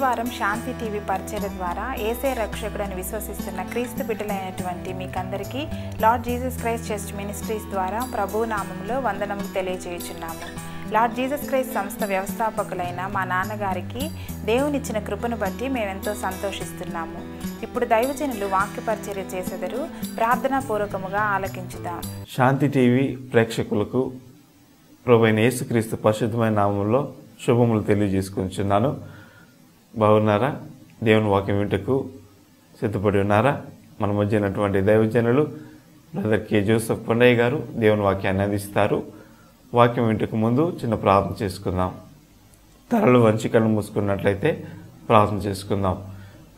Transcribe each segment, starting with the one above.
ప్రతివారం శాంతి టీవీ పరిచయ ద్వారా ఏసే రక్షకుడని విశ్వసిస్తున్న క్రీస్తు బిడ్డలైనటువంటి మీకందరికీ Lord Jesus Christ church ministries ద్వారా ప్రభు నామంలో వందనములు తెలియజేయుచున్నాము లార్డ్ జీసస్ క్రైస్ట్ సంస్థ వ్యవస్థాపకులైన మా నాన్నగారికి దేవునిచ్చిన కృపను బట్టి మేమెంతో సంతోషిస్తున్నాము ఇప్పుడు దైవజనులు చేసేదరు చేసెదరు పూర్వకముగా ఆలకించుతాం శాంతి టీవీ ప్రేక్షకులకు ప్రభు యేసుక్రీస్తు పరిశుద్ధమైన నామంలో శుభములు తెలియజేసుకుంటున్నాను బాగున్నారా దేవుని వాక్యం వింటకు సిద్ధపడి ఉన్నారా మన ఉన్నటువంటి దైవజనులు బ్రదర్ కే జోసఫ్ కొండయ్య గారు దేవుని వాక్యాన్ని అందిస్తారు వాక్యం వింటకు ముందు చిన్న ప్రార్థన చేసుకుందాం తరలు వంచికలు మూసుకున్నట్లయితే ప్రార్థన చేసుకుందాం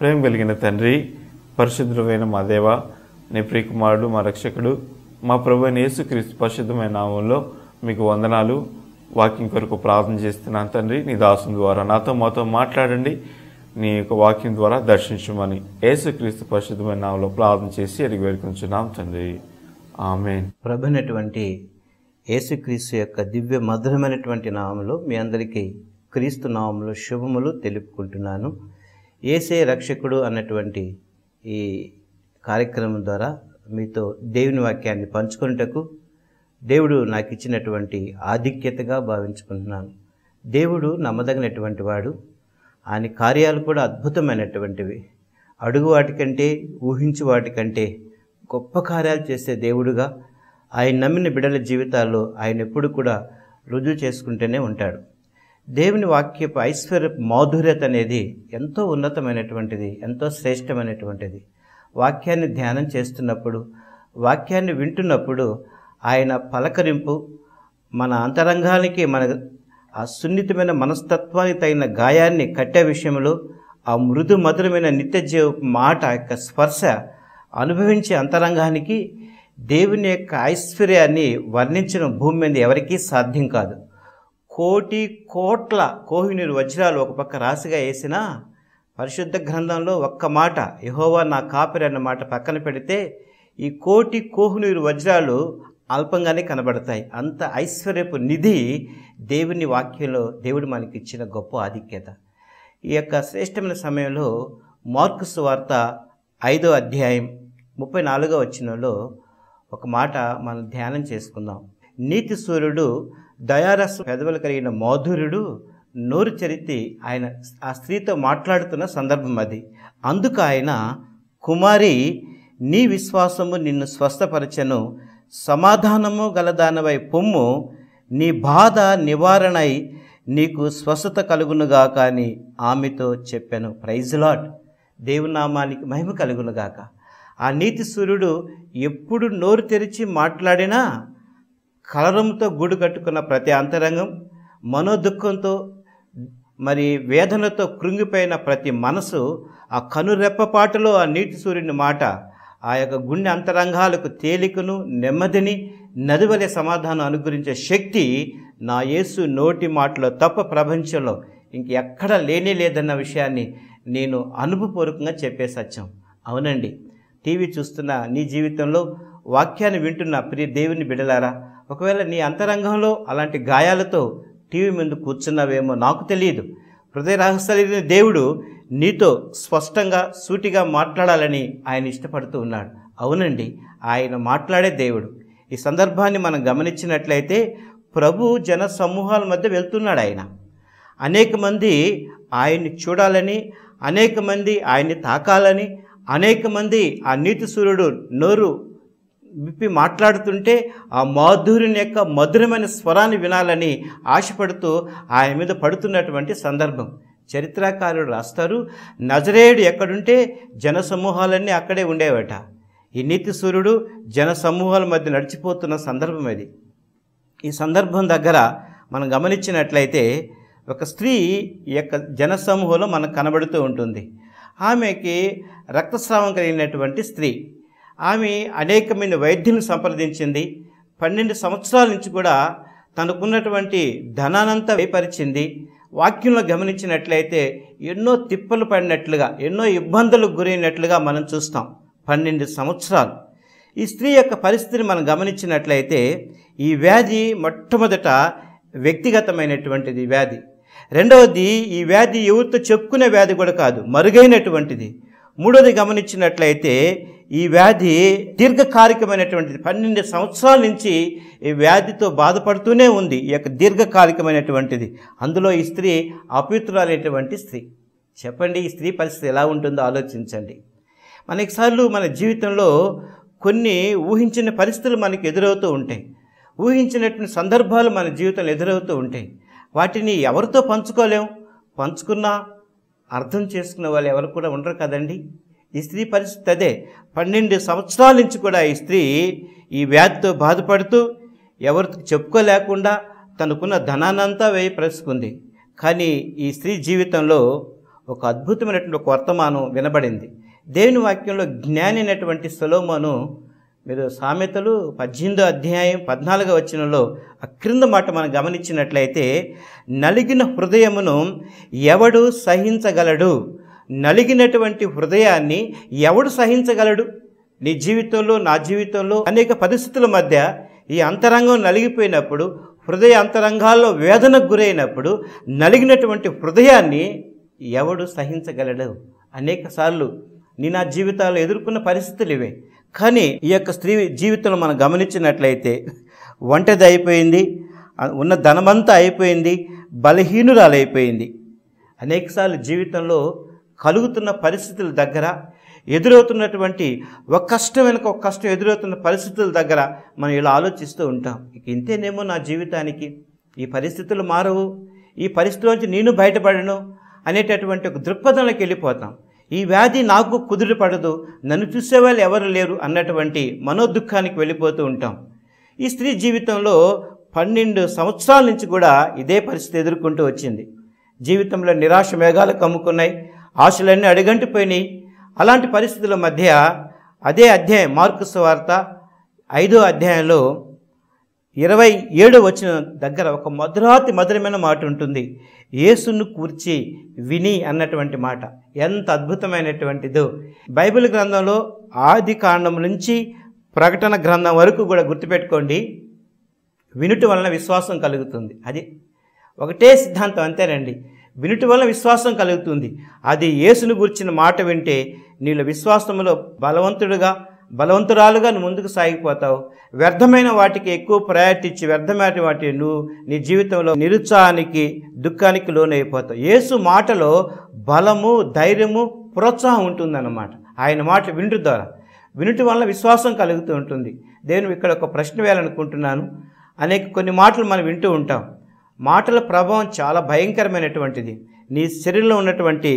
ప్రేమ కలిగిన తండ్రి పరిశుద్ధమైన మా దేవ నీ ప్రియకుమారుడు మా రక్షకుడు మా ప్రభు యేసుక్రీస్తు పరిశుద్ధమైన నామంలో మీకు వందనాలు వాక్యం కొరకు ప్రార్థన చేస్తున్నాను తండ్రి నీ దాసం ద్వారా నాతో మాతో మాట్లాడండి నీ యొక్క వాక్యం ద్వారా దర్శించమని యేసుక్రీస్తు పరిశుద్ధమైన నామలో ప్రార్థన చేసి అడిగి వేడుకున్నాం తండ్రి ఆమె ప్రభునటువంటి యేసుక్రీస్తు యొక్క దివ్య మధురమైనటువంటి నామంలో మీ అందరికీ క్రీస్తు నామంలో శుభములు తెలుపుకుంటున్నాను ఏసే రక్షకుడు అన్నటువంటి ఈ కార్యక్రమం ద్వారా మీతో దేవుని వాక్యాన్ని పంచుకున్నటకు దేవుడు నాకు ఇచ్చినటువంటి ఆధిక్యతగా భావించుకుంటున్నాను దేవుడు నమ్మదగినటువంటి వాడు ఆయన కార్యాలు కూడా అద్భుతమైనటువంటివి అడుగు వాటికంటే ఊహించు వాటికంటే గొప్ప కార్యాలు చేసే దేవుడుగా ఆయన నమ్మిన బిడల జీవితాల్లో ఆయన ఎప్పుడు కూడా రుజువు చేసుకుంటూనే ఉంటాడు దేవుని వాక్యపు ఐశ్వర్య మాధుర్యత అనేది ఎంతో ఉన్నతమైనటువంటిది ఎంతో శ్రేష్టమైనటువంటిది వాక్యాన్ని ధ్యానం చేస్తున్నప్పుడు వాక్యాన్ని వింటున్నప్పుడు ఆయన పలకరింపు మన అంతరంగానికి మన ఆ సున్నితమైన మనస్తత్వానికి తగిన గాయాన్ని కట్టే విషయంలో ఆ మృదు మధురమైన నిత్యజీవ మాట యొక్క స్పర్శ అనుభవించే అంతరంగానికి దేవుని యొక్క ఐశ్వర్యాన్ని వర్ణించడం భూమి మీద ఎవరికీ సాధ్యం కాదు కోటి కోట్ల కోహినీరు వజ్రాలు ఒక పక్క రాశిగా వేసిన పరిశుద్ధ గ్రంథంలో ఒక్క మాట యహోవా నా కాపరి అన్న మాట పక్కన పెడితే ఈ కోటి కోహినూరు వజ్రాలు అల్పంగానే కనబడతాయి అంత ఐశ్వర్యపు నిధి దేవుని వాక్యంలో దేవుడు మనకి ఇచ్చిన గొప్ప ఆధిక్యత ఈ యొక్క శ్రేష్టమైన సమయంలో మార్కుస్ వార్త ఐదో అధ్యాయం ముప్పై నాలుగో వచ్చినలో ఒక మాట మనం ధ్యానం చేసుకుందాం నీతి సూర్యుడు దయారస పెదవులు కలిగిన మాధుర్యుడు నోరు చరితి ఆయన ఆ స్త్రీతో మాట్లాడుతున్న సందర్భం అది అందుకు ఆయన కుమారి నీ విశ్వాసము నిన్ను స్వస్థపరచను సమాధానము గలదానవై పొమ్ము నీ బాధ నివారణై నీకు స్వస్థత కలుగునుగా కానీ ఆమెతో చెప్పాను ప్రైజ్ లాట్ దేవునామానికి మహిమ కలుగునుగాక ఆ నీతి సూర్యుడు ఎప్పుడు నోరు తెరిచి మాట్లాడినా కలరంతో గూడు కట్టుకున్న ప్రతి అంతరంగం మనోదుఖంతో మరి వేదనతో కృంగిపోయిన ప్రతి మనసు ఆ కనురెప్పపాటలో ఆ నీటి సూర్యుని మాట ఆ యొక్క గుండె అంతరంగాలకు తేలికను నెమ్మదిని నదివలే సమాధానం అనుగ్రహించే శక్తి నా యేసు నోటి మాటలో తప్ప ప్రపంచంలో ఇంకెక్కడ లేనే లేదన్న విషయాన్ని నేను అనుభవపూర్వకంగా చెప్పే సత్యం అవునండి టీవీ చూస్తున్న నీ జీవితంలో వాక్యాన్ని వింటున్న ప్రియ దేవుని బిడలారా ఒకవేళ నీ అంతరంగంలో అలాంటి గాయాలతో టీవీ ముందు కూర్చున్నావేమో నాకు తెలియదు హృదయ రహస్యాలు దేవుడు నీతో స్పష్టంగా సూటిగా మాట్లాడాలని ఆయన ఇష్టపడుతూ ఉన్నాడు అవునండి ఆయన మాట్లాడే దేవుడు ఈ సందర్భాన్ని మనం గమనించినట్లయితే ప్రభు జన సమూహాల మధ్య వెళ్తున్నాడు ఆయన అనేక మంది ఆయన్ని చూడాలని అనేక మంది ఆయన్ని తాకాలని అనేక మంది ఆ నీతి సూర్యుడు నోరు విప్పి మాట్లాడుతుంటే ఆ మాధుర్యుని యొక్క మధురమైన స్వరాన్ని వినాలని ఆశపడుతూ ఆయన మీద పడుతున్నటువంటి సందర్భం చరిత్రకారుడు రాస్తారు నజరేయుడు ఎక్కడుంటే జనసమూహాలన్నీ అక్కడే ఉండేవట ఈ నీతి సూర్యుడు జనసమూహాల మధ్య నడిచిపోతున్న సందర్భం ఇది ఈ సందర్భం దగ్గర మనం గమనించినట్లయితే ఒక స్త్రీ ఈ యొక్క జనసమూహంలో మనకు కనబడుతూ ఉంటుంది ఆమెకి రక్తస్రావం కలిగినటువంటి స్త్రీ ఆమె అనేకమైన వైద్యులను సంప్రదించింది పన్నెండు సంవత్సరాల నుంచి కూడా తనకున్నటువంటి ధనానంతా వేపరిచింది వాక్యంలో గమనించినట్లయితే ఎన్నో తిప్పలు పడినట్లుగా ఎన్నో ఇబ్బందులకు గురైనట్లుగా మనం చూస్తాం పన్నెండు సంవత్సరాలు ఈ స్త్రీ యొక్క పరిస్థితిని మనం గమనించినట్లయితే ఈ వ్యాధి మొట్టమొదట వ్యక్తిగతమైనటువంటిది వ్యాధి రెండవది ఈ వ్యాధి ఎవరితో చెప్పుకునే వ్యాధి కూడా కాదు మరుగైనటువంటిది మూడోది గమనించినట్లయితే ఈ వ్యాధి దీర్ఘకాలికమైనటువంటిది పన్నెండు సంవత్సరాల నుంచి ఈ వ్యాధితో బాధపడుతూనే ఉంది ఈ యొక్క దీర్ఘకాలికమైనటువంటిది అందులో ఈ స్త్రీ అపవిత్రురాలైనటువంటి స్త్రీ చెప్పండి ఈ స్త్రీ పరిస్థితి ఎలా ఉంటుందో ఆలోచించండి మనకిసార్లు మన జీవితంలో కొన్ని ఊహించిన పరిస్థితులు మనకు ఎదురవుతూ ఉంటాయి ఊహించినటువంటి సందర్భాలు మన జీవితంలో ఎదురవుతూ ఉంటాయి వాటిని ఎవరితో పంచుకోలేం పంచుకున్నా అర్థం చేసుకునే వాళ్ళు ఎవరు కూడా ఉండరు కదండి ఈ స్త్రీ పరిస్థితి అదే పన్నెండు సంవత్సరాల నుంచి కూడా ఈ స్త్రీ ఈ వ్యాధితో బాధపడుతూ ఎవరు చెప్పుకోలేకుండా తనకున్న ధనాన్నంతా వేయి ప్రసుకుంది కానీ ఈ స్త్రీ జీవితంలో ఒక అద్భుతమైనటువంటి ఒక వర్తమానం వినబడింది దేవుని వాక్యంలో జ్ఞాని అనేటువంటి సొలోమోను మీరు సామెతలు పద్దెనిమిదో అధ్యాయం పద్నాలుగో వచ్చినలో ఆ క్రింద మాట మనం గమనించినట్లయితే నలిగిన హృదయమును ఎవడు సహించగలడు నలిగినటువంటి హృదయాన్ని ఎవడు సహించగలడు నీ జీవితంలో నా జీవితంలో అనేక పరిస్థితుల మధ్య ఈ అంతరంగం నలిగిపోయినప్పుడు హృదయ అంతరంగాల్లో వేదనకు గురైనప్పుడు నలిగినటువంటి హృదయాన్ని ఎవడు సహించగలడు అనేకసార్లు నేను నా జీవితాల్లో ఎదుర్కొన్న పరిస్థితులు ఇవే కానీ ఈ యొక్క స్త్రీ జీవితంలో మనం గమనించినట్లయితే వంటది అయిపోయింది ఉన్న ధనమంతా అయిపోయింది బలహీనురాలైపోయింది అనేకసార్లు జీవితంలో కలుగుతున్న పరిస్థితుల దగ్గర ఎదురవుతున్నటువంటి ఒక కష్టం వెనుక ఒక కష్టం ఎదురవుతున్న పరిస్థితుల దగ్గర మనం ఇలా ఆలోచిస్తూ ఉంటాం ఇక ఇంతేనేమో నా జీవితానికి ఈ పరిస్థితులు మారవు ఈ నుంచి నేను బయటపడను అనేటటువంటి ఒక దృక్పథంలోకి వెళ్ళిపోతాం ఈ వ్యాధి నాకు కుదిరి పడదు నన్ను చూసేవాళ్ళు ఎవరు లేరు అన్నటువంటి మనోదుఖానికి వెళ్ళిపోతూ ఉంటాం ఈ స్త్రీ జీవితంలో పన్నెండు సంవత్సరాల నుంచి కూడా ఇదే పరిస్థితి ఎదుర్కొంటూ వచ్చింది జీవితంలో నిరాశ మేఘాలు కమ్ముకున్నాయి ఆశలన్నీ అడగంటిపోయినాయి అలాంటి పరిస్థితుల మధ్య అదే అధ్యాయం మార్కు వార్త ఐదో అధ్యాయంలో ఇరవై ఏడు వచ్చిన దగ్గర ఒక మధురాతి మధురమైన మాట ఉంటుంది యేసును కూర్చి విని అన్నటువంటి మాట ఎంత అద్భుతమైనటువంటిదో బైబిల్ గ్రంథంలో ఆది కాండం నుంచి ప్రకటన గ్రంథం వరకు కూడా గుర్తుపెట్టుకోండి వినుట వలన విశ్వాసం కలుగుతుంది అది ఒకటే సిద్ధాంతం అంతేనండి వినుటి వల్ల విశ్వాసం కలుగుతుంది అది యేసును గురించిన మాట వింటే నీళ్ళ విశ్వాసంలో బలవంతుడుగా బలవంతురాలుగా నువ్వు ముందుకు సాగిపోతావు వ్యర్థమైన వాటికి ఎక్కువ ప్రయారిటీ ఇచ్చి వ్యర్థమైన వాటి నువ్వు నీ జీవితంలో నిరుత్సాహానికి దుఃఖానికి లోనైపోతావు యేసు మాటలో బలము ధైర్యము ప్రోత్సాహం ఉంటుందన్నమాట ఆయన మాట వినుటి ద్వారా వినుటి వల్ల విశ్వాసం కలుగుతూ ఉంటుంది దేవుని ఇక్కడ ఒక ప్రశ్న వేయాలనుకుంటున్నాను అనేక కొన్ని మాటలు మనం వింటూ ఉంటాం మాటల ప్రభావం చాలా భయంకరమైనటువంటిది నీ శరీరంలో ఉన్నటువంటి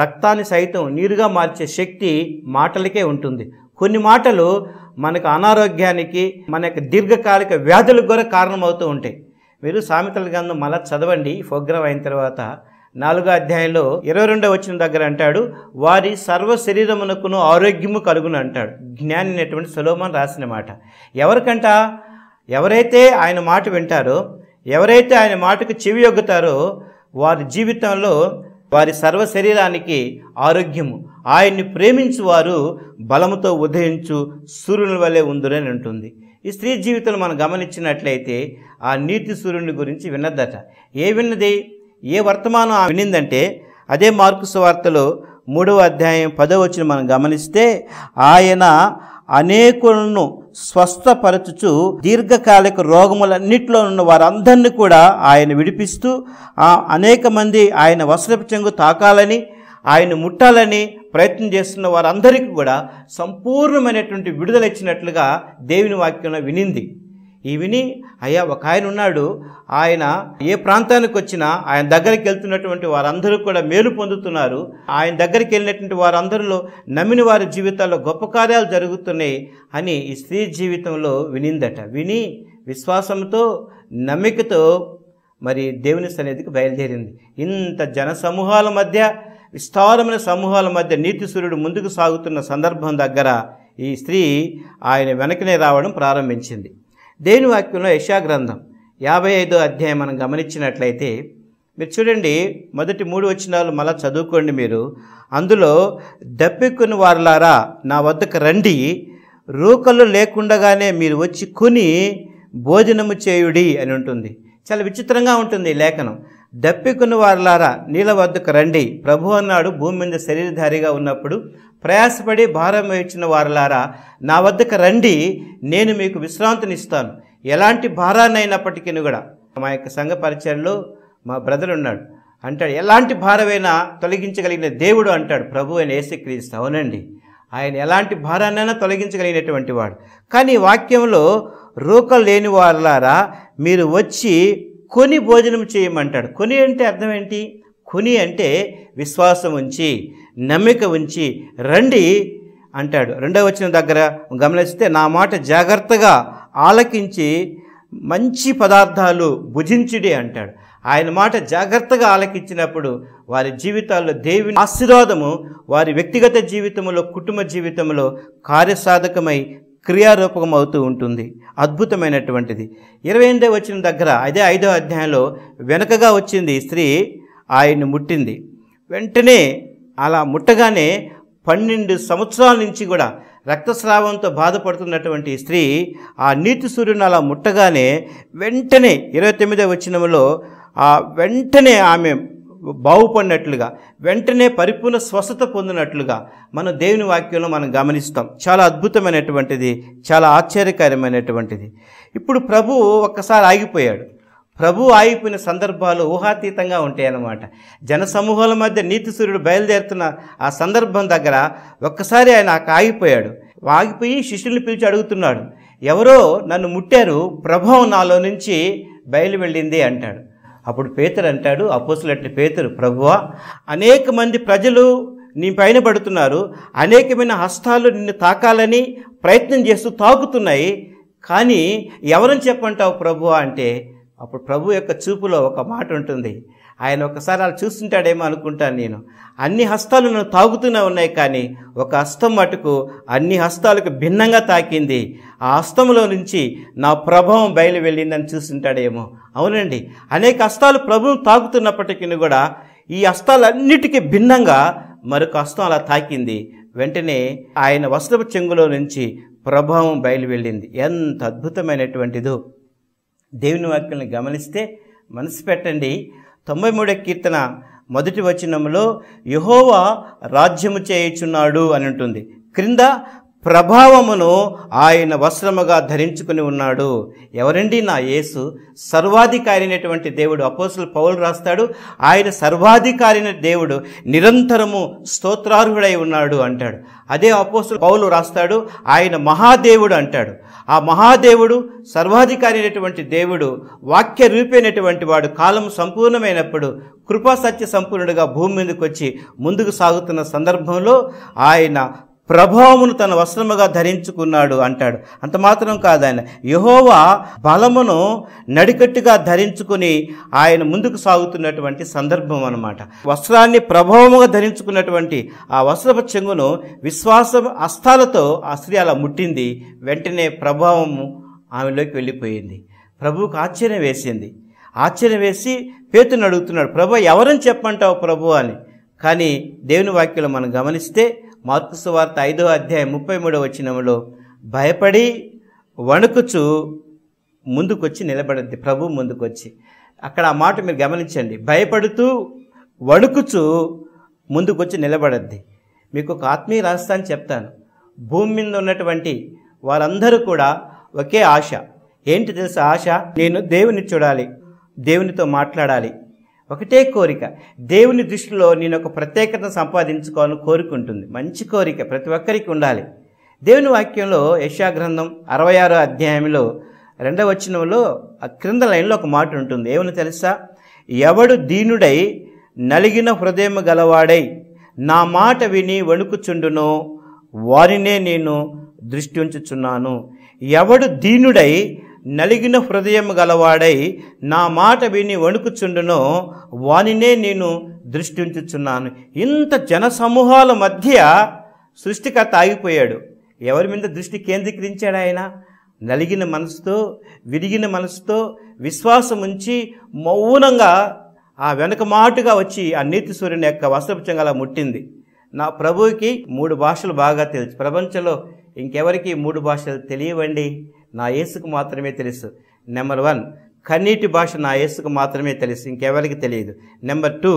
రక్తాన్ని సైతం నీరుగా మార్చే శక్తి మాటలకే ఉంటుంది కొన్ని మాటలు మనకు అనారోగ్యానికి మన యొక్క దీర్ఘకాలిక వ్యాధులకు కూడా కారణమవుతూ ఉంటాయి మీరు సామెతల గంధం మళ్ళా చదవండి ఫోగ్రవ్ అయిన తర్వాత నాలుగో అధ్యాయంలో ఇరవై రెండో వచ్చిన దగ్గర అంటాడు వారి సర్వ శరీరమునకును ఆరోగ్యము కలుగును అంటాడు జ్ఞాని అనేటువంటి సులోమన్ రాసిన మాట ఎవరికంట ఎవరైతే ఆయన మాట వింటారో ఎవరైతే ఆయన మాటకు చెవి యొగ్గుతారో వారి జీవితంలో వారి సర్వ శరీరానికి ఆరోగ్యము ఆయన్ని ప్రేమించు వారు బలముతో ఉదయించు సూర్యుని వలె ఉందిరని ఉంటుంది ఈ స్త్రీ జీవితంలో మనం గమనించినట్లయితే ఆ నీతి సూర్యుని గురించి విన్నదట ఏ విన్నది ఏ వర్తమానం వినిందంటే అదే మార్కుస్ సువార్తలో మూడవ అధ్యాయం పదవ వచ్చిన మనం గమనిస్తే ఆయన అనేకులను స్వస్థపరచుచు దీర్ఘకాలిక రోగములన్నింటిలో ఉన్న వారందరినీ కూడా ఆయన విడిపిస్తూ అనేక మంది ఆయన వసరపు చెంగు తాకాలని ఆయన ముట్టాలని ప్రయత్నం చేస్తున్న వారందరికీ కూడా సంపూర్ణమైనటువంటి విడుదల ఇచ్చినట్లుగా దేవుని వాక్యంలో వినింది ఈ విని అయ్యా ఒక ఆయన ఉన్నాడు ఆయన ఏ ప్రాంతానికి వచ్చినా ఆయన దగ్గరికి వెళ్తున్నటువంటి వారందరూ కూడా మేలు పొందుతున్నారు ఆయన దగ్గరికి వెళ్ళినటువంటి వారందరిలో నమ్మిన వారి జీవితాల్లో గొప్ప కార్యాలు జరుగుతున్నాయి అని ఈ స్త్రీ జీవితంలో వినిందట విని విశ్వాసంతో నమ్మికతో మరి దేవుని సన్నిధికి బయలుదేరింది ఇంత జన సమూహాల మధ్య విస్తారమైన సమూహాల మధ్య నీతి సూర్యుడు ముందుకు సాగుతున్న సందర్భం దగ్గర ఈ స్త్రీ ఆయన వెనకనే రావడం ప్రారంభించింది దేని వాక్యంలో యశాగ్రంథం యాభై ఐదో అధ్యాయం మనం గమనించినట్లయితే మీరు చూడండి మొదటి మూడు వచ్చినాలు మళ్ళీ చదువుకోండి మీరు అందులో దప్పిక్కుని వారులారా నా వద్దకు రండి రూకలు లేకుండగానే మీరు వచ్చి కొని భోజనము చేయుడి అని ఉంటుంది చాలా విచిత్రంగా ఉంటుంది లేఖనం దప్పికున్న వారలారా నీళ్ళ వద్దకు రండి ప్రభు అన్నాడు భూమి మీద శరీరధారిగా ఉన్నప్పుడు ప్రయాసపడి భారం వేయించిన వారలారా నా వద్దకు రండి నేను మీకు విశ్రాంతినిస్తాను ఎలాంటి భారాన్ని అయినప్పటికీ కూడా మా యొక్క సంఘ పరిచయంలో మా బ్రదర్ ఉన్నాడు అంటాడు ఎలాంటి భారమైనా తొలగించగలిగిన దేవుడు అంటాడు ప్రభు అని ఏసుక్రీస్తు అవునండి ఆయన ఎలాంటి భారాన్నైనా తొలగించగలిగినటువంటి వాడు కానీ వాక్యంలో రూకలు లేని వాళ్ళారా మీరు వచ్చి కొని భోజనం చేయమంటాడు కొని అంటే అర్థం ఏంటి కొని అంటే విశ్వాసం ఉంచి నమ్మిక ఉంచి రండి అంటాడు రెండవ వచ్చిన దగ్గర గమనిస్తే నా మాట జాగ్రత్తగా ఆలకించి మంచి పదార్థాలు భుజించుడి అంటాడు ఆయన మాట జాగ్రత్తగా ఆలకించినప్పుడు వారి జీవితాల్లో దేవుని ఆశీర్వాదము వారి వ్యక్తిగత జీవితంలో కుటుంబ జీవితంలో కార్యసాధకమై క్రియారూపకం అవుతూ ఉంటుంది అద్భుతమైనటువంటిది ఇరవై ఎనిమిదో వచ్చిన దగ్గర అదే ఐదో అధ్యాయంలో వెనకగా వచ్చింది స్త్రీ ఆయన్ని ముట్టింది వెంటనే అలా ముట్టగానే పన్నెండు సంవత్సరాల నుంచి కూడా రక్తస్రావంతో బాధపడుతున్నటువంటి స్త్రీ ఆ నీతి సూర్యుని అలా ముట్టగానే వెంటనే ఇరవై తొమ్మిదో వచ్చినంలో ఆ వెంటనే ఆమె బాగుపడినట్లుగా వెంటనే పరిపూర్ణ స్వస్థత పొందినట్లుగా మనం దేవుని వాక్యంలో మనం గమనిస్తాం చాలా అద్భుతమైనటువంటిది చాలా ఆశ్చర్యకరమైనటువంటిది ఇప్పుడు ప్రభు ఒక్కసారి ఆగిపోయాడు ప్రభు ఆగిపోయిన సందర్భాలు ఊహాతీతంగా ఉంటాయన్నమాట జనసమూహాల మధ్య నీతి సూర్యుడు బయలుదేరుతున్న ఆ సందర్భం దగ్గర ఒక్కసారి ఆయన ఆగిపోయాడు ఆగిపోయి శిష్యుల్ని పిలిచి అడుగుతున్నాడు ఎవరో నన్ను ముట్టారు ప్రభావం నాలో నుంచి బయలు వెళ్ళింది అంటాడు అప్పుడు పేతరు అంటాడు అపోసులట్ని పేతరు ప్రభువా అనేక మంది ప్రజలు నీ పైన పడుతున్నారు అనేకమైన హస్తాలు నిన్ను తాకాలని ప్రయత్నం చేస్తూ తాకుతున్నాయి కానీ ఎవరని చెప్పంటావు ప్రభువ అంటే అప్పుడు ప్రభు యొక్క చూపులో ఒక మాట ఉంటుంది ఆయన ఒకసారి అలా చూస్తుంటాడేమో అనుకుంటాను నేను అన్ని హస్తాలు నన్ను తాగుతూనే ఉన్నాయి కానీ ఒక హస్తం మటుకు అన్ని హస్తాలకు భిన్నంగా తాకింది ఆ హస్తంలో నుంచి నా ప్రభావం బయలు వెళ్ళిందని చూస్తుంటాడేమో అవునండి అనేక హస్తాలు ప్రభువు తాగుతున్నప్పటికీ కూడా ఈ హస్తాలన్నిటికీ భిన్నంగా మరొక హస్తం అలా తాకింది వెంటనే ఆయన వస్త్ర చెంగులో నుంచి ప్రభావం బయలు వెళ్ళింది ఎంత అద్భుతమైనటువంటిదో దేవుని వాక్యాలను గమనిస్తే మనసు పెట్టండి తొంభై మూడో కీర్తన మొదటి వచనంలో యహోవా రాజ్యము చేయుచున్నాడు అని ఉంటుంది క్రింద ప్రభావమును ఆయన వస్త్రముగా ధరించుకుని ఉన్నాడు ఎవరండి నా యేసు సర్వాధికారి అయినటువంటి దేవుడు అపోసులు పౌలు రాస్తాడు ఆయన సర్వాధికారి దేవుడు నిరంతరము స్తోత్రార్హుడై ఉన్నాడు అంటాడు అదే అపోసులు పౌలు రాస్తాడు ఆయన మహాదేవుడు అంటాడు ఆ మహాదేవుడు సర్వాధికారి అయినటువంటి దేవుడు వాక్య రూపైనటువంటి వాడు కాలం సంపూర్ణమైనప్పుడు కృపా సత్య సంపూర్ణుడిగా భూమి మీదకి వచ్చి ముందుకు సాగుతున్న సందర్భంలో ఆయన ప్రభావమును తన వస్త్రముగా ధరించుకున్నాడు అంటాడు అంత మాత్రం కాదు ఆయన యహోవా బలమును నడికట్టుగా ధరించుకుని ఆయన ముందుకు సాగుతున్నటువంటి సందర్భం అనమాట వస్త్రాన్ని ప్రభావముగా ధరించుకున్నటువంటి ఆ వస్త్రపు చెంగును విశ్వాస అస్తాలతో ఆ స్త్రీ అలా ముట్టింది వెంటనే ప్రభావము ఆమెలోకి వెళ్ళిపోయింది ప్రభువుకు ఆశ్చర్యం వేసింది ఆశ్చర్యం వేసి పేతుని అడుగుతున్నాడు ప్రభు ఎవరని చెప్పంటావు ప్రభు అని కానీ దేవుని వాక్యలో మనం గమనిస్తే మార్కు సువార్త ఐదో అధ్యాయం ముప్పై మూడో వచ్చినంలో భయపడి వణుకుచు ముందుకొచ్చి నిలబడద్ది ప్రభు ముందుకొచ్చి అక్కడ ఆ మాట మీరు గమనించండి భయపడుతూ వణుకుచు ముందుకొచ్చి నిలబడద్ది మీకు ఒక ఆత్మీయ రహస్యాన్ని చెప్తాను భూమి మీద ఉన్నటువంటి వారందరూ కూడా ఒకే ఆశ ఏంటి తెలుసు ఆశ నేను దేవుని చూడాలి దేవునితో మాట్లాడాలి ఒకటే కోరిక దేవుని దృష్టిలో నేను ఒక ప్రత్యేకత సంపాదించుకోవాలని కోరుకుంటుంది మంచి కోరిక ప్రతి ఒక్కరికి ఉండాలి దేవుని వాక్యంలో యశాగ్రంథం అరవై ఆరో అధ్యాయంలో రెండవ వచనంలో క్రింద లైన్లో ఒక మాట ఉంటుంది ఏమని తెలుసా ఎవడు దీనుడై నలిగిన హృదయం గలవాడై నా మాట విని వణుకుచుండును వారినే నేను దృష్టి ఉంచుచున్నాను ఎవడు దీనుడై నలిగిన హృదయం గలవాడై నా మాట విని వణుకుచుండునో వానినే నేను దృష్టించుచున్నాను ఇంత జనసమూహాల మధ్య సృష్టికర్త ఆగిపోయాడు ఎవరి మీద దృష్టి కేంద్రీకరించాడు ఆయన నలిగిన మనసుతో విరిగిన మనసుతో విశ్వాసం ఉంచి మౌనంగా ఆ వెనక మాటుగా వచ్చి ఆ నీతి సూర్యుని యొక్క వస్త్రపుచంగా అలా ముట్టింది నా ప్రభువుకి మూడు భాషలు బాగా తెలుసు ప్రపంచంలో ఇంకెవరికి మూడు భాషలు తెలియవండి నా యేసుకు మాత్రమే తెలుసు నెంబర్ వన్ కన్నీటి భాష నా యేసుకు మాత్రమే తెలుసు ఇంకెవరికి తెలియదు నెంబర్ టూ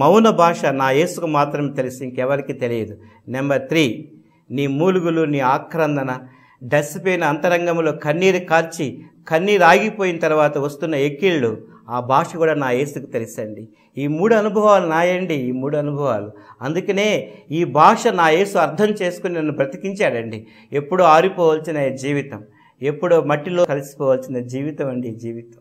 మౌన భాష నా యేసుకు మాత్రమే తెలుసు ఇంకెవరికి తెలియదు నెంబర్ త్రీ నీ మూలుగులు నీ ఆక్రందన డసిపోయిన అంతరంగంలో కన్నీరు కార్చి కన్నీరు ఆగిపోయిన తర్వాత వస్తున్న ఎక్కిళ్ళు ఆ భాష కూడా నా యేసుకు తెలుసండి ఈ మూడు అనుభవాలు నాయండి ఈ మూడు అనుభవాలు అందుకనే ఈ భాష నా యేసు అర్థం చేసుకుని నన్ను బ్రతికించాడండి ఎప్పుడూ ఆరిపోవలసిన జీవితం ఎప్పుడో మట్టిలో కలిసిపోవాల్సిన జీవితం అండి జీవితం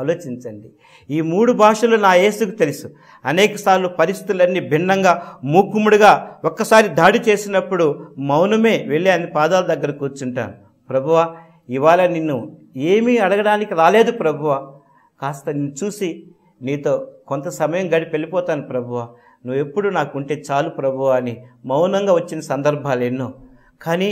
ఆలోచించండి ఈ మూడు భాషలు నా యేసుకు తెలుసు అనేకసార్లు పరిస్థితులన్నీ భిన్నంగా మూకుముడిగా ఒక్కసారి దాడి చేసినప్పుడు మౌనమే వెళ్ళి ఆయన పాదాల దగ్గర కూర్చుంటాను ప్రభువ ఇవాళ నిన్ను ఏమీ అడగడానికి రాలేదు ప్రభువ కాస్త నిన్ను చూసి నీతో కొంత సమయం గడిపి వెళ్ళిపోతాను ప్రభువ నువ్వు ఎప్పుడు నాకుంటే చాలు ప్రభువ అని మౌనంగా వచ్చిన సందర్భాలు ఎన్నో కానీ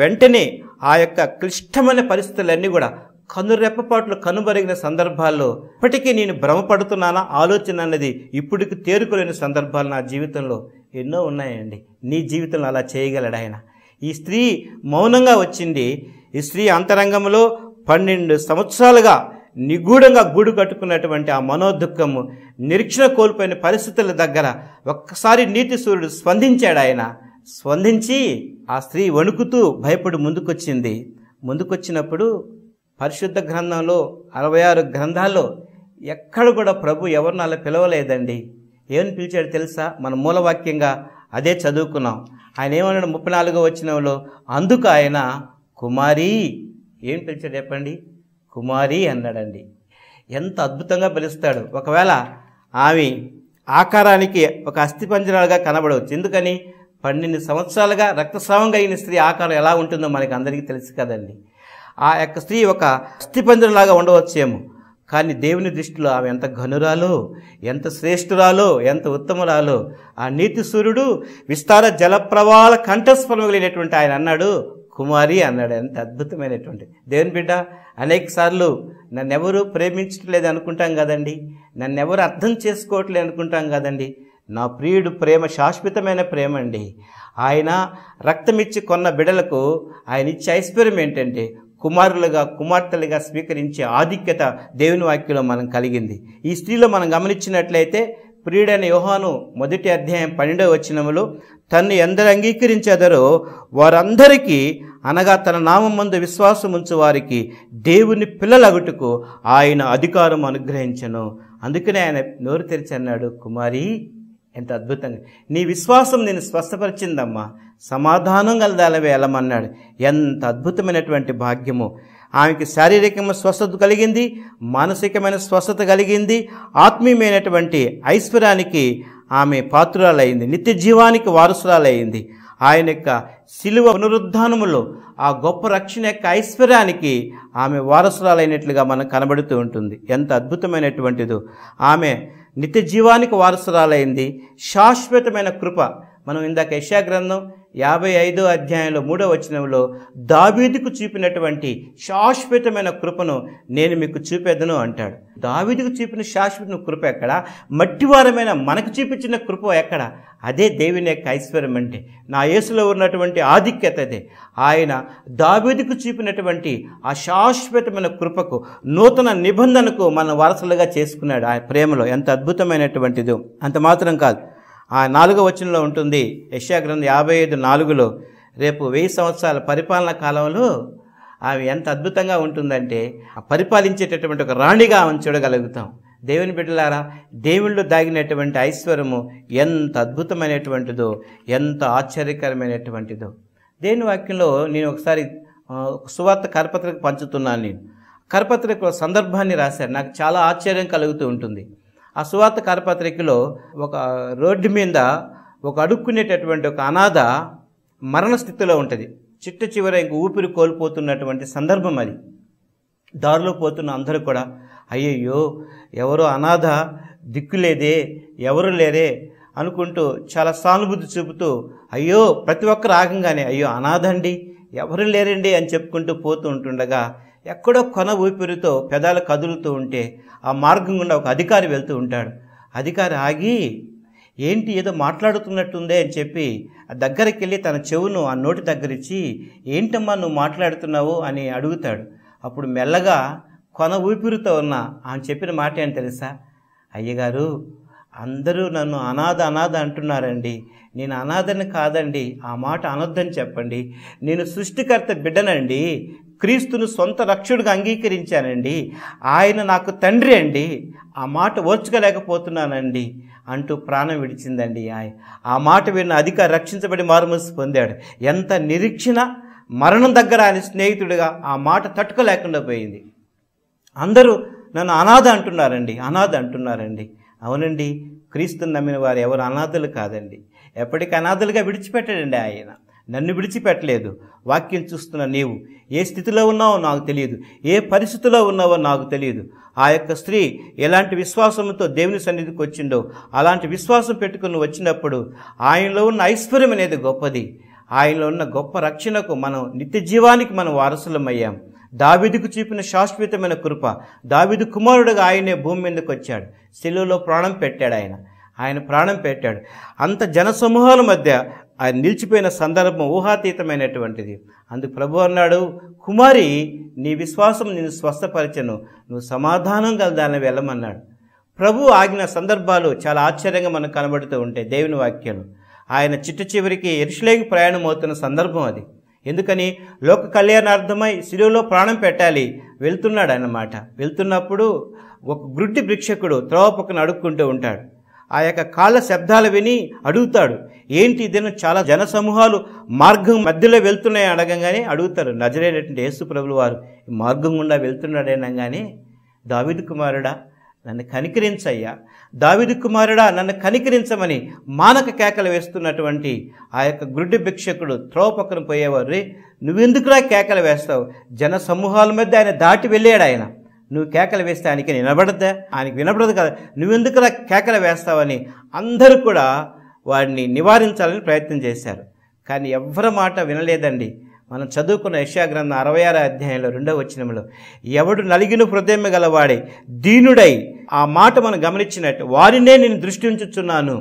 వెంటనే ఆ యొక్క క్లిష్టమైన పరిస్థితులన్నీ కూడా కనురెప్పపాట్లు కనుబరిగిన సందర్భాల్లో ఇప్పటికీ నేను భ్రమపడుతున్నానా ఆలోచన అన్నది ఇప్పటికి తేరుకోలేని సందర్భాలు నా జీవితంలో ఎన్నో ఉన్నాయండి నీ జీవితంలో అలా చేయగలడు ఆయన ఈ స్త్రీ మౌనంగా వచ్చింది ఈ స్త్రీ అంతరంగంలో పన్నెండు సంవత్సరాలుగా నిగూఢంగా గూడు కట్టుకున్నటువంటి ఆ మనోదుఖము నిరీక్షణ కోల్పోయిన పరిస్థితుల దగ్గర ఒక్కసారి నీతి సూర్యుడు స్పందించాడు ఆయన స్పందించి ఆ స్త్రీ వణుకుతూ భయపడి ముందుకొచ్చింది ముందుకొచ్చినప్పుడు పరిశుద్ధ గ్రంథంలో అరవై ఆరు గ్రంథాల్లో ఎక్కడ కూడా ప్రభు ఎవరిని అలా పిలవలేదండి ఏమని పిలిచాడు తెలుసా మన మూలవాక్యంగా అదే చదువుకున్నాం ఆయన ఏమన్నాడు ముప్పై నాలుగో వచ్చినంలో అందుకు ఆయన కుమారి ఏం పిలిచాడు చెప్పండి కుమారి అన్నాడండి ఎంత అద్భుతంగా పిలుస్తాడు ఒకవేళ ఆమె ఆకారానికి ఒక అస్థిపంజరాలుగా కనబడవచ్చు ఎందుకని పన్నెండు సంవత్సరాలుగా రక్తస్రావం అయిన స్త్రీ ఆకారం ఎలా ఉంటుందో మనకి అందరికీ తెలుసు కదండి ఆ యొక్క స్త్రీ ఒక అస్థిపంజరంలాగా ఉండవచ్చేమో కానీ దేవుని దృష్టిలో ఆమె ఎంత ఘనురాలో ఎంత శ్రేష్ఠురాలో ఎంత ఉత్తమురాలో ఆ నీతి సూర్యుడు విస్తార జలప్రవాల కంఠస్వరం కలిగినటువంటి ఆయన అన్నాడు కుమారి అన్నాడు ఎంత అద్భుతమైనటువంటి దేవుని బిడ్డ అనేక సార్లు నన్నెవరూ ప్రేమించట్లేదు అనుకుంటాం కదండి నన్నెవరు అర్థం చేసుకోవట్లేదు అనుకుంటాం కదండి నా ప్రియుడు ప్రేమ శాశ్వతమైన ప్రేమ అండి ఆయన రక్తమిచ్చి కొన్న బిడలకు ఆయన ఇచ్చే ఐశ్వర్యం ఏంటంటే కుమారులుగా కుమార్తెలుగా స్వీకరించే ఆధిక్యత దేవుని వాక్యంలో మనం కలిగింది ఈ స్త్రీలో మనం గమనించినట్లయితే ప్రియుడైన యోహాను మొదటి అధ్యాయం పన్నెండవ వచ్చినములు తన్ను ఎందరు అంగీకరించేదరో వారందరికీ అనగా తన నామం ముందు విశ్వాసం ఉంచు వారికి దేవుని పిల్లలగుటకు ఆయన అధికారం అనుగ్రహించను అందుకనే ఆయన నోరు తెరిచి అన్నాడు కుమారి ఎంత అద్భుతంగా నీ విశ్వాసం నేను స్వస్థపరిచిందమ్మా సమాధానం కలదాల వెళ్ళమన్నాడు ఎంత అద్భుతమైనటువంటి భాగ్యము ఆమెకి శారీరకమైన స్వస్థత కలిగింది మానసికమైన స్వస్థత కలిగింది ఆత్మీయమైనటువంటి ఐశ్వర్యానికి ఆమె పాత్రురాలైంది నిత్య జీవానికి వారసురాలైంది ఆయన యొక్క శిలువ పునరుద్ధానములో ఆ గొప్ప రక్షణ యొక్క ఐశ్వర్యానికి ఆమె వారసురాలైనట్లుగా మనకు కనబడుతూ ఉంటుంది ఎంత అద్భుతమైనటువంటిదో ఆమె నిత్య జీవానికి వారసురాలైంది శాశ్వతమైన కృప మనం ఇందాక యశాగ్రంథం యాభై ఐదో అధ్యాయంలో మూడో వచనంలో దావీదుకు చూపినటువంటి శాశ్వతమైన కృపను నేను మీకు చూపేదను అంటాడు దావీదుకు చూపిన శాశ్వత కృప ఎక్కడ మట్టివారమైన మనకు చూపించిన కృప ఎక్కడ అదే దేవుని యొక్క ఐశ్వర్యం అంటే నా యేసులో ఉన్నటువంటి ఆధిక్యత అదే ఆయన దావీదుకు చూపినటువంటి ఆ శాశ్వతమైన కృపకు నూతన నిబంధనకు మన వారసులుగా చేసుకున్నాడు ఆ ప్రేమలో ఎంత అద్భుతమైనటువంటిదో అంత మాత్రం కాదు ఆ నాలుగో వచనంలో ఉంటుంది యశాగ్రంథం యాభై ఐదు నాలుగులో రేపు వెయ్యి సంవత్సరాల పరిపాలన కాలంలో ఆమె ఎంత అద్భుతంగా ఉంటుందంటే పరిపాలించేటటువంటి ఒక రాణిగా ఆమె చూడగలుగుతాం దేవుని బిడ్డలారా దేవుళ్ళు దాగినటువంటి ఐశ్వర్యము ఎంత అద్భుతమైనటువంటిదో ఎంత ఆశ్చర్యకరమైనటువంటిదో దేవుని వాక్యంలో నేను ఒకసారి సువార్త కరపత్రిక పంచుతున్నాను నేను కరపత్రిక సందర్భాన్ని రాశాను నాకు చాలా ఆశ్చర్యం కలుగుతూ ఉంటుంది ఆ సువార్త కరపత్రికలో ఒక రోడ్డు మీద ఒక అడుక్కునేటటువంటి ఒక అనాథ మరణ స్థితిలో ఉంటుంది చిట్ట చివర ఇంక ఊపిరి కోల్పోతున్నటువంటి సందర్భం అది దారిలో పోతున్న అందరూ కూడా అయ్యయ్యో ఎవరో అనాథ దిక్కులేదే ఎవరు లేరే అనుకుంటూ చాలా సానుభూతి చూపుతూ అయ్యో ప్రతి ఒక్కరు ఆగంగానే అయ్యో అనాథ అండి ఎవరు లేరండి అని చెప్పుకుంటూ పోతూ ఉంటుండగా ఎక్కడో కొన ఊపిరితో పెదాలు కదులుతూ ఉంటే ఆ మార్గం గుండా ఒక అధికారి వెళ్తూ ఉంటాడు అధికారి ఆగి ఏంటి ఏదో మాట్లాడుతున్నట్టుందే అని చెప్పి దగ్గరికి వెళ్ళి తన చెవును ఆ నోటి దగ్గరిచ్చి ఏంటమ్మా నువ్వు మాట్లాడుతున్నావు అని అడుగుతాడు అప్పుడు మెల్లగా కొన ఊపిరితో ఉన్న ఆమె చెప్పిన మాట ఏంటి తెలుసా అయ్యగారు అందరూ నన్ను అనాథ అనాథ అంటున్నారండి నేను అనాథని కాదండి ఆ మాట అనొద్దని చెప్పండి నేను సృష్టికర్త బిడ్డనండి క్రీస్తును సొంత రక్షుడిగా అంగీకరించానండి ఆయన నాకు తండ్రి అండి ఆ మాట ఓర్చుకోలేకపోతున్నానండి అంటూ ప్రాణం విడిచిందండి ఆయ ఆ మాట విన్న అధిక రక్షించబడి మారుమూసి పొందాడు ఎంత నిరీక్షణ మరణం దగ్గర ఆయన స్నేహితుడిగా ఆ మాట తట్టుకోలేకుండా పోయింది అందరూ నన్ను అనాథ అంటున్నారండి అనాథ అంటున్నారండి అవునండి క్రీస్తుని నమ్మిన వారు ఎవరు అనాథలు కాదండి ఎప్పటికీ అనాథలుగా విడిచిపెట్టాడండి ఆయన నన్ను విడిచిపెట్టలేదు వాక్యం చూస్తున్న నీవు ఏ స్థితిలో ఉన్నావో నాకు తెలియదు ఏ పరిస్థితిలో ఉన్నావో నాకు తెలియదు ఆ యొక్క స్త్రీ ఎలాంటి విశ్వాసంతో దేవుని సన్నిధికి వచ్చిండో అలాంటి విశ్వాసం పెట్టుకుని వచ్చినప్పుడు ఆయనలో ఉన్న ఐశ్వర్యం అనేది గొప్పది ఆయనలో ఉన్న గొప్ప రక్షణకు మనం నిత్య జీవానికి మనం వారసులమయ్యాం దావిదికు చూపిన శాశ్వతమైన కృప దావిదు కుమారుడుగా ఆయనే భూమి మీదకి వచ్చాడు సెలవులో ప్రాణం పెట్టాడు ఆయన ఆయన ప్రాణం పెట్టాడు అంత జనసమూహాల మధ్య ఆయన నిలిచిపోయిన సందర్భం ఊహాతీతమైనటువంటిది అందుకు ప్రభు అన్నాడు కుమారి నీ విశ్వాసం నేను స్వస్థపరిచను నువ్వు సమాధానం గల దాన్ని వెళ్ళమన్నాడు ప్రభు ఆగిన సందర్భాలు చాలా ఆశ్చర్యంగా మనకు కనబడుతూ ఉంటాయి దేవుని వాక్యాలు ఆయన చిట్ట చివరికి ఎరుషులేకి ప్రయాణం అవుతున్న సందర్భం అది ఎందుకని లోక కళ్యాణార్థమై శిలువలో ప్రాణం పెట్టాలి వెళ్తున్నాడు అన్నమాట వెళ్తున్నప్పుడు ఒక గుడ్డి భిక్షకుడు త్రోవ పక్కన అడుక్కుంటూ ఉంటాడు ఆ యొక్క కాళ్ళ శబ్దాలు విని అడుగుతాడు ఏంటి ఇదేనో చాలా జనసమూహాలు మార్గం మధ్యలో వెళ్తున్నాయి అడగంగానే అడుగుతారు నజరైనటువంటి యేసు ప్రభులు వారు మార్గం గుండా వెళ్తున్నాడేనంగానే దావిదు కుమారుడా నన్ను కనికరించయ్యా దావిదు కుమారుడా నన్ను కనికరించమని మానక కేకలు వేస్తున్నటువంటి ఆ యొక్క గుడ్డి భిక్షకుడు త్రోవ పక్కన పోయేవారు నువ్వెందుకులా కేకలు వేస్తావు జన సమూహాల మధ్య ఆయన దాటి వెళ్ళాడు ఆయన నువ్వు కేకలు వేస్తే ఆయనకి వినబడద్దా ఆయనకి వినబడదు కదా నువ్వెందుకు కేకలు వేస్తావని అందరూ కూడా వాడిని నివారించాలని ప్రయత్నం చేశారు కానీ ఎవరి మాట వినలేదండి మనం చదువుకున్న యశాగ్రంథం అరవై ఆరో అధ్యాయంలో రెండవ వచనంలో ఎవడు నలిగిన హృదయం గలవాడే దీనుడై ఆ మాట మనం గమనించినట్టు వారినే నేను ఉంచుచున్నాను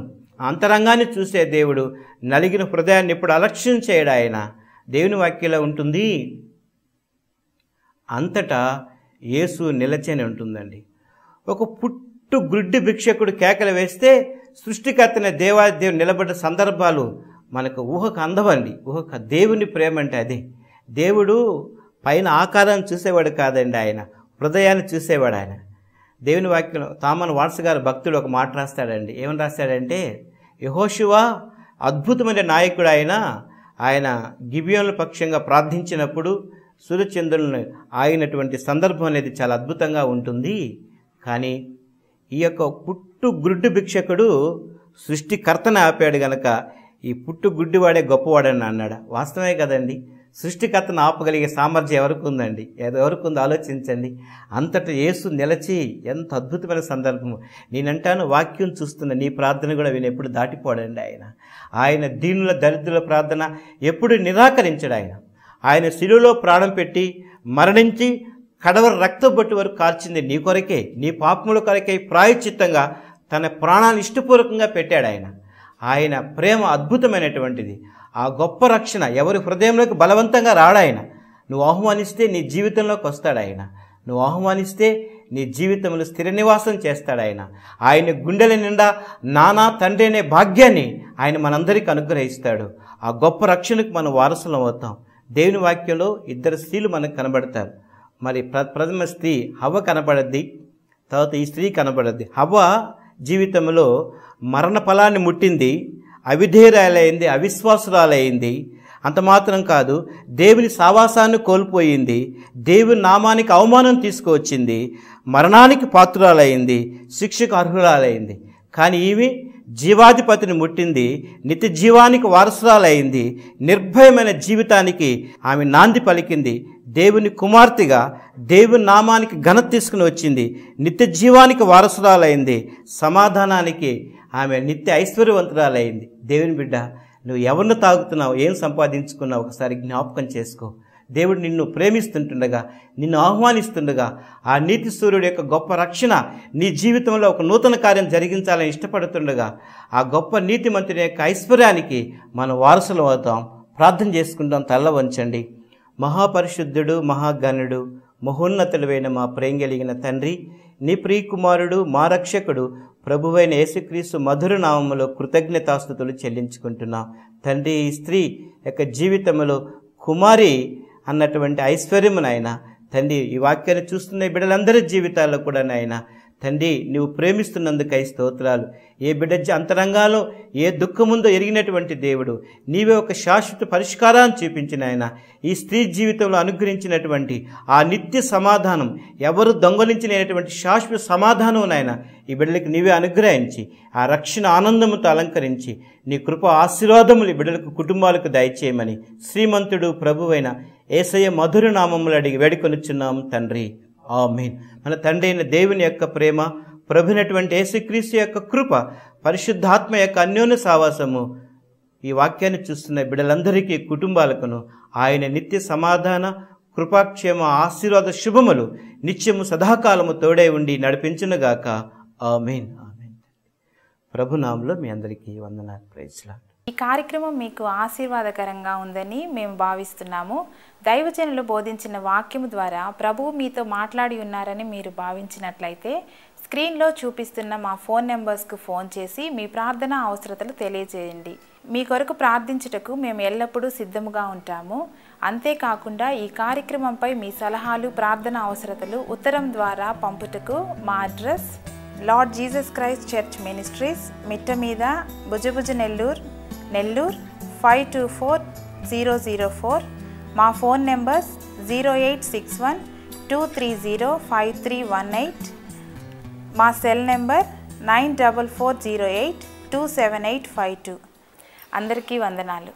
అంతరంగాన్ని చూసే దేవుడు నలిగిన హృదయాన్ని ఇప్పుడు అలక్ష్యం చేయడు ఆయన దేవుని వాక్యలో ఉంటుంది అంతటా యేసు నిలచని ఉంటుందండి ఒక పుట్టు గుడ్డి భిక్షకుడు కేకలు వేస్తే సృష్టికర్తన దేవాదేవి నిలబడ్డ సందర్భాలు మనకు ఊహకు అందవండి ఊహక దేవుని ప్రేమ అంటే అది దేవుడు పైన ఆకారాన్ని చూసేవాడు కాదండి ఆయన హృదయాన్ని చూసేవాడు ఆయన దేవుని వాక్యం తామన్ వాట్స్ గారు భక్తుడు ఒక మాట రాస్తాడండి ఏమని రాస్తాడంటే యహోశివ అద్భుతమైన నాయకుడు ఆయన ఆయన గిబియోన్ల పక్షంగా ప్రార్థించినప్పుడు సూర్యచంద్రులను ఆగినటువంటి సందర్భం అనేది చాలా అద్భుతంగా ఉంటుంది కానీ ఈ యొక్క పుట్టు గుడ్డు భిక్షకుడు సృష్టికర్తను ఆపాడు గనక ఈ పుట్టు గుడ్డివాడే గొప్పవాడని అన్నాడు వాస్తవమే కదండి సృష్టికర్తను ఆపగలిగే సామర్థ్యం ఎవరికి ఉందండి ఎవరికి ఉందో ఆలోచించండి అంతట యేసు నిలచి ఎంత అద్భుతమైన సందర్భము నేనంటాను వాక్యం చూస్తున్న నీ ప్రార్థన కూడా వీని ఎప్పుడు దాటిపోడండి ఆయన ఆయన దీనుల దరిద్రుల ప్రార్థన ఎప్పుడు నిరాకరించడు ఆయన ఆయన శిలువలో ప్రాణం పెట్టి మరణించి కడవర రక్తబొట్టు వరకు కాల్చింది నీ కొరకే నీ పాపముల కొరకే ప్రాయచిత్తంగా తన ప్రాణాన్ని ఇష్టపూర్వకంగా పెట్టాడు ఆయన ఆయన ప్రేమ అద్భుతమైనటువంటిది ఆ గొప్ప రక్షణ ఎవరి హృదయంలోకి బలవంతంగా రాడాయన నువ్వు ఆహ్వానిస్తే నీ జీవితంలోకి వస్తాడు ఆయన నువ్వు ఆహ్వానిస్తే నీ జీవితంలో స్థిర నివాసం చేస్తాడు ఆయన ఆయన గుండెల నిండా నానా తండ్రి అనే భాగ్యాన్ని ఆయన మనందరికీ అనుగ్రహిస్తాడు ఆ గొప్ప రక్షణకు మనం వారసులం అవుతాం దేవుని వాక్యంలో ఇద్దరు స్త్రీలు మనకు కనబడతారు మరి ప్ర ప్రథమ స్త్రీ హవ్వ కనబడద్ది తర్వాత ఈ స్త్రీ కనబడద్ది హవ్వ జీవితంలో మరణ ఫలాన్ని ముట్టింది అవిధేయురాలైంది అవిశ్వాసురాలైంది అంత మాత్రం కాదు దేవుని సావాసాన్ని కోల్పోయింది దేవుని నామానికి అవమానం తీసుకువచ్చింది మరణానికి పాత్రురాలైంది శిక్షకు అర్హురాలైంది కానీ ఇవి జీవాధిపతిని ముట్టింది నిత్య జీవానికి వారసురాలైంది నిర్భయమైన జీవితానికి ఆమె నాంది పలికింది దేవుని కుమార్తెగా దేవుని నామానికి ఘనత తీసుకుని వచ్చింది నిత్య జీవానికి వారసురాలైంది సమాధానానికి ఆమె నిత్య ఐశ్వర్యవంతురాలైంది దేవుని బిడ్డ నువ్వు ఎవరిని తాగుతున్నావు ఏం సంపాదించుకున్నావు ఒకసారి జ్ఞాపకం చేసుకో దేవుడు నిన్ను ప్రేమిస్తుంటుండగా నిన్ను ఆహ్వానిస్తుండగా ఆ నీతి సూర్యుడు యొక్క గొప్ప రక్షణ నీ జీవితంలో ఒక నూతన కార్యం జరిగించాలని ఇష్టపడుతుండగా ఆ గొప్ప నీతి మంత్రుని యొక్క ఐశ్వర్యానికి మనం వారసులు అవుతాం ప్రార్థన చేసుకుంటాం తల్ల వంచండి మహాపరిశుద్ధుడు మహాగణుడు మహోన్నతుడువైన మా ప్రేమ కలిగిన తండ్రి నీ ప్రియకుమారుడు మా రక్షకుడు ప్రభువైన యేసుక్రీస్తు మధుర నామములో కృతజ్ఞతాస్థుతులు చెల్లించుకుంటున్నాం తండ్రి స్త్రీ యొక్క జీవితంలో కుమారి అన్నటువంటి ఐశ్వర్యము నాయన తండ్రి ఈ వాక్యాన్ని చూస్తున్న బిడ్డలందరి జీవితాల్లో కూడా నాయన తండ్రి నువ్వు ప్రేమిస్తున్నందుకై స్తోత్రాలు ఏ బిడ్డ అంతరంగాలో ఏ దుఃఖముందో ఎరిగినటువంటి దేవుడు నీవే ఒక శాశ్వత పరిష్కారాన్ని చూపించిన ఆయన ఈ స్త్రీ జీవితంలో అనుగ్రహించినటువంటి ఆ నిత్య సమాధానం ఎవరు దొంగలించలేనటువంటి శాశ్వత సమాధానం నాయన ఈ బిడ్డలకు నీవే అనుగ్రహించి ఆ రక్షణ ఆనందముతో అలంకరించి నీ కృప ఆశీర్వాదములు ఈ బిడ్డలకు కుటుంబాలకు దయచేయమని శ్రీమంతుడు ప్రభువైన ఏసయ్య మధుర నామములు అడిగి వేడుకొనిచ్చున్నాం తండ్రి ఆ మీన్ మన తండ్రి అయిన దేవుని యొక్క ప్రేమ ప్రభునటువంటి ఏసుక్రీస్తు యొక్క కృప పరిశుద్ధాత్మ యొక్క అన్యోన్య సావాసము ఈ వాక్యాన్ని చూస్తున్న బిడలందరికీ కుటుంబాలకును ఆయన నిత్య సమాధాన కృపాక్షేమ ఆశీర్వాద శుభములు నిత్యము సదాకాలము తోడే ఉండి నడిపించునుగాక ఆ మీన్ ప్రభునామంలో మీ అందరికీ వందనాలు ప్రైజ్లా ఈ కార్యక్రమం మీకు ఆశీర్వాదకరంగా ఉందని మేము భావిస్తున్నాము దైవజనులు బోధించిన వాక్యము ద్వారా ప్రభువు మీతో మాట్లాడి ఉన్నారని మీరు భావించినట్లయితే స్క్రీన్లో చూపిస్తున్న మా ఫోన్ నెంబర్స్కు ఫోన్ చేసి మీ ప్రార్థన అవసరతలు తెలియజేయండి మీ కొరకు ప్రార్థించుటకు మేము ఎల్లప్పుడూ సిద్ధముగా ఉంటాము అంతేకాకుండా ఈ కార్యక్రమంపై మీ సలహాలు ప్రార్థన అవసరతలు ఉత్తరం ద్వారా పంపుటకు మా address Lord Jesus Christ church ministries మిట్ట మీద భుజభుజ Nellore Nellore five two four zero zero four మా phone numbers zero eight six one two three zero five three one eight మా cell number nine double four zero eight two seven eight five two అందరికీ వందనాలు